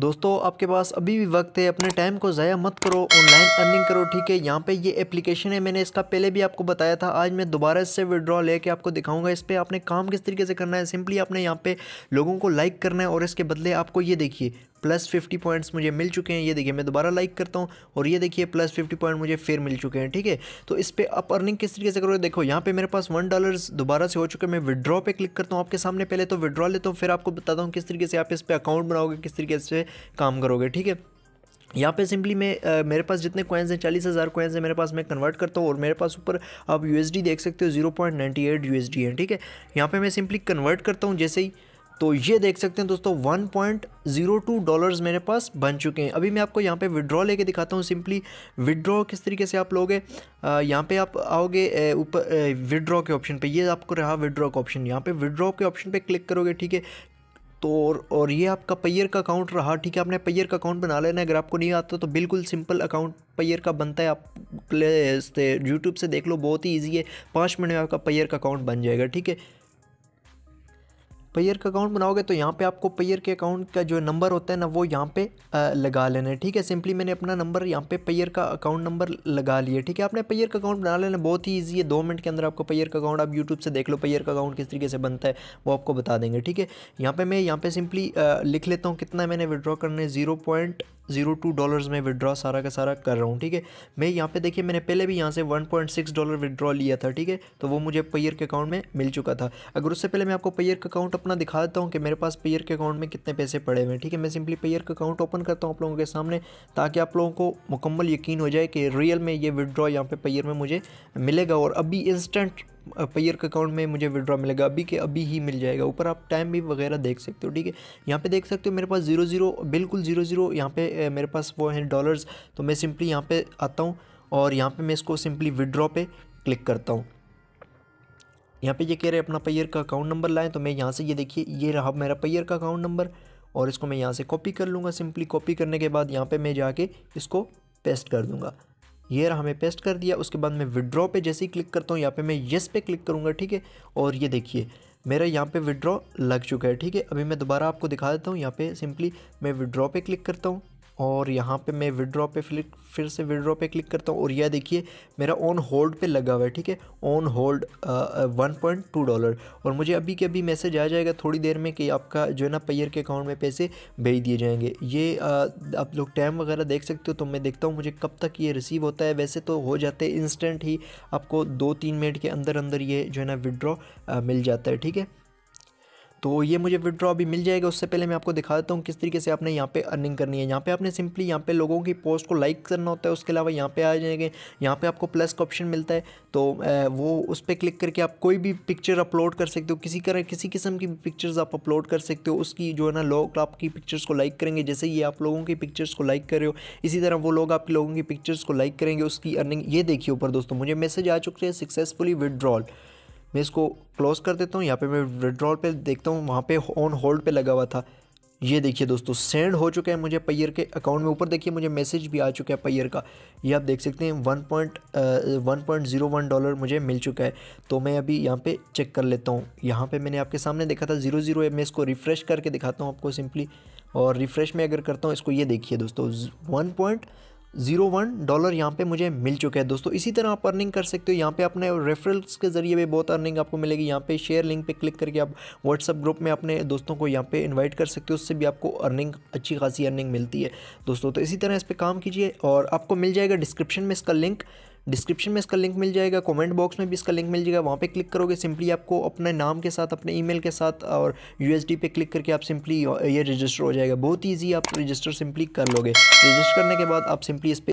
दोस्तों आपके पास अभी भी वक्त है अपने टाइम को ज़ाया मत करो ऑनलाइन अर्निंग करो ठीक है यहाँ पे ये एप्लीकेशन है मैंने इसका पहले भी आपको बताया था आज मैं दोबारा इससे विड्रॉ लेके आपको दिखाऊंगा इस पर आपने काम किस तरीके से करना है सिंपली आपने यहाँ पे लोगों को लाइक करना है और इसके बदले आपको ये देखिए प्लस फिफ्टी पॉइंट्स मुझे मिल चुके हैं ये देखिए मैं दोबारा लाइक करता हूँ और ये देखिए प्लस फिफ्टी पॉइंट मुझे फिर मिल चुके हैं ठीक है तो इस पर आप अर्निंग किस तरीके से करोगे देखो यहाँ पे मेरे पास वन डॉलर दोबारा से हो चुके मैं विड्रॉ पे क्लिक करता हूँ आपके सामने पहले तो विड्रॉ लेता हूँ फिर आपको बताता हूँ किस तरीके से आप इस पर अकाउंट बनाओगे किस तरीके से काम करोगे ठीक है यहाँ पे सिंपली मैं मेरे पास जितने कोइंस हैं चालीस हज़ार कोइंस हैं मेरे पास मैं कन्वर्ट करता हूँ और मेरे पास ऊपर आप यूएसडी देख सकते हो zero point ninety eight USD है ठीक है यहाँ पे मैं सिंपली कन्वर्ट करता हूँ जैसे ही तो ये देख सकते हैं दोस्तों 1.02 डॉलर्स मेरे पास बन चुके हैं अभी मैं आपको यहाँ पे विड्रॉ लेके दिखाता हूँ सिंपली विड्रॉ किस तरीके से आप लोगे यहाँ पे आप आओगे ऊपर विड्रॉ के ऑप्शन पे ये आपको रहा विड्रॉ का ऑप्शन यहाँ पे विड्रॉ के ऑप्शन पे क्लिक करोगे ठीक है तो और और ये आपका पैयर का अकाउंट रहा ठीक है आपने पैयर का अकाउंट बना लेना अगर आपको नहीं आता तो बिल्कुल सिंपल अकाउंट पैयर का बनता है आप प्ले यूट्यूब से देख लो बहुत ही ईजी है पाँच मिनट में आपका पैयर का अकाउंट बन जाएगा ठीक है पेयर का अकाउंट बनाओगे तो यहाँ पे आपको पेयर के अकाउंट का जो नंबर होता है ना वो यहाँ पे लगा लेना है ठीक है सिंपली मैंने अपना नंबर यहाँ पे पेयर का अकाउंट नंबर लगा लिया ठीक है आपने पेयर का अकाउंट बना लेना बहुत ही ईजी है दो मिनट के अंदर आपको पेयर का अकाउंट आप यूट्यूब से देख लो पेयर का अकाउंट किस तरीके से बनता है वो आपको बता देंगे ठीक है यहाँ पर मैं यहाँ पर सिंपली लिख लेता हूँ कितना मैंने विड्रॉ करने zero point zero two dollars में विड्रॉ सारा का सारा कर रहा हूँ ठीक है मैं यहाँ पे देखिए मैंने पहले भी यहाँ से one point six dollar withdraw लिया था ठीक है तो वो मुझे पेयर के अकाउंट में मिल चुका था अगर उससे पहले मैं आपको पेयर का अकाउंट अपना दिखा देता हूँ कि मेरे पास पेयर के अकाउंट में कितने पैसे पड़े हुए हैं ठीक है मैं सिंपली पेयर का अकाउंट ओपन करता हूँ आप लोगों के सामने ताकि आप लोगों को मुकम्मल यकीन हो जाए कि रियल में ये विड्रॉ यहाँ पे पेयर में मुझे मिलेगा और अभी इंस्टेंट पेयर के अकाउंट में मुझे विड्रॉ मिलेगा अभी के अभी ही मिल जाएगा ऊपर आप टाइम भी वगैरह देख सकते हो ठीक है यहाँ पे देख सकते हो मेरे पास जीरो जीरो बिल्कुल जीरो जीरो यहाँ पे मेरे पास वो हैं डॉलर्स तो मैं सिंपली यहाँ पे आता हूँ और यहाँ पे मैं इसको सिंपली विड्रॉ पे क्लिक करता हूँ यहाँ पे ये कह रहे हैं अपना पेयर का अकाउंट नंबर लाएँ तो मैं यहाँ से ये देखिए ये रहा मेरा पेयर का अकाउंट नंबर और इसको मैं यहाँ से कॉपी कर लूँगा सिंपली कॉपी करने के बाद यहाँ पर मैं जाके इसको पेस्ट कर दूँगा ये रहा मैं पेस्ट कर दिया उसके बाद मैं विड्रॉ पे जैसे ही क्लिक करता हूँ यहाँ पे मैं येस पे क्लिक करूँगा ठीक है और ये देखिए मेरा यहाँ पे विड्रॉ लग चुका है ठीक है अभी मैं दोबारा आपको दिखा देता हूँ यहाँ पे सिंपली मैं विड्रॉ पे क्लिक करता हूँ और यहाँ पे मैं विड्रॉ पे फ्लिक फिर से विड्रॉ पे क्लिक करता हूँ और यह देखिए मेरा ऑन होल्ड पे लगा हुआ है ठीक है on hold one point two dollar और मुझे अभी के अभी मैसेज आ जाएगा थोड़ी देर में कि आपका जो है ना पेयर के अकाउंट में पैसे भेज दिए जाएंगे ये आ, आप लोग टाइम वगैरह देख सकते हो तो मैं देखता हूँ मुझे कब तक ये रिसीव होता है वैसे तो हो जाते हैं इंस्टेंट ही आपको दो तीन मिनट के अंदर अंदर ये जो है ना विड्रॉ मिल जाता है ठीक है तो ये मुझे विड्रॉ भी मिल जाएगा उससे पहले मैं आपको दिखा देता हूँ किस तरीके से आपने यहाँ पे अर्निंग करनी है यहाँ पे आपने सिंपली यहाँ पे लोगों की पोस्ट को लाइक करना होता है उसके अलावा यहाँ पे आ जाएंगे यहाँ पे आपको प्लस का ऑप्शन मिलता है तो वो उस पर क्लिक करके आप कोई भी पिक्चर अपलोड कर सकते हो किसी तरह किसी किस्म की पिक्चर्स आप अपलोड कर सकते हो उसकी जो है ना लोग आपकी पिक्चर्स को लाइक करेंगे जैसे ये आप लोगों की पिक्चर्स को लाइक कर रहे हो इसी तरह वो लोग आपके लोगों की पिक्चर्स को लाइक करेंगे उसकी अर्निंग ये देखिए ऊपर दोस्तों मुझे मैसेज आ चुके हैं सक्सेसफुली विड्रॉल मैं इसको क्लोज कर देता हूँ यहाँ पे मैं विड्रॉल पे देखता हूँ वहाँ पे ऑन होल्ड पे लगा हुआ था ये देखिए दोस्तों सेंड हो चुका है मुझे पैयर के अकाउंट में ऊपर देखिए मुझे मैसेज भी आ चुका है पैयर का ये आप देख सकते हैं one point one point zero one dollar मुझे मिल चुका है तो मैं अभी यहाँ पे चेक कर लेता हूँ यहाँ पे मैंने आपके सामने देखा था ज़ीरो ज़ीरो मैं इसको रिफ़्रेश करके दिखाता हूँ आपको सिंपली और रिफ़्रेश में अगर करता हूँ इसको ये देखिए दोस्तों one point zero one dollar यहाँ पे मुझे मिल चुका है दोस्तों इसी तरह आप अर्निंग कर सकते हो यहाँ पे अपने रेफरल्स के जरिए भी बहुत अर्निंग आपको मिलेगी यहाँ पे शेयर लिंक पे क्लिक करके आप व्हाट्सअप ग्रुप में अपने दोस्तों को यहाँ पे इनवाइट कर सकते हो उससे भी आपको अर्निंग अच्छी खासी अर्निंग मिलती है दोस्तों तो इसी तरह इस पर काम कीजिए और आपको मिल जाएगा डिस्क्रिप्शन में इसका लिंक डिस्क्रिप्शन में इसका लिंक मिल जाएगा कमेंट बॉक्स में भी इसका लिंक मिल जाएगा वहाँ पे क्लिक करोगे सिंपली आपको अपने नाम के साथ अपने ईमेल के साथ और यूएसडी पे क्लिक करके आप सिंपली ये रजिस्टर हो जाएगा बहुत ईजी आप रजिस्टर सिंपली कर लोगे रजिस्टर करने के बाद आप सिंपली इस पर